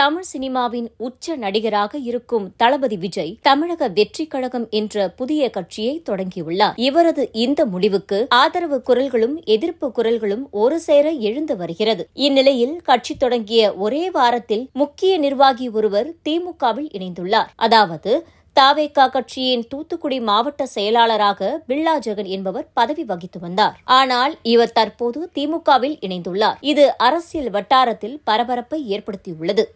தமிழ் சினிமாவின் உச்ச நடிகராக இருக்கும் தளபதி விஜய் தமிழக வெற்றி கழகம் என்ற புதிய கட்சியை தொடங்கியுள்ளார் இவரது இந்த முடிவுக்கு ஆதரவு குரல்களும் எதிர்ப்பு குரல்களும் ஒரு சேர எழுந்து வருகிறது இந்நிலையில் கட்சி தொடங்கிய ஒரே வாரத்தில் முக்கிய நிர்வாகி ஒருவர் திமுகவில் இணைந்துள்ளார் அதாவது தாவேக்கா கட்சியின் தூத்துக்குடி மாவட்ட செயலாளராக பில்லா ஜெகன் என்பவர் பதவி வகித்து வந்தார் ஆனால் இவர் தற்போது திமுகவில் இணைந்துள்ளார் இது அரசியல் வட்டாரத்தில் பரபரப்பை ஏற்படுத்தியுள்ளது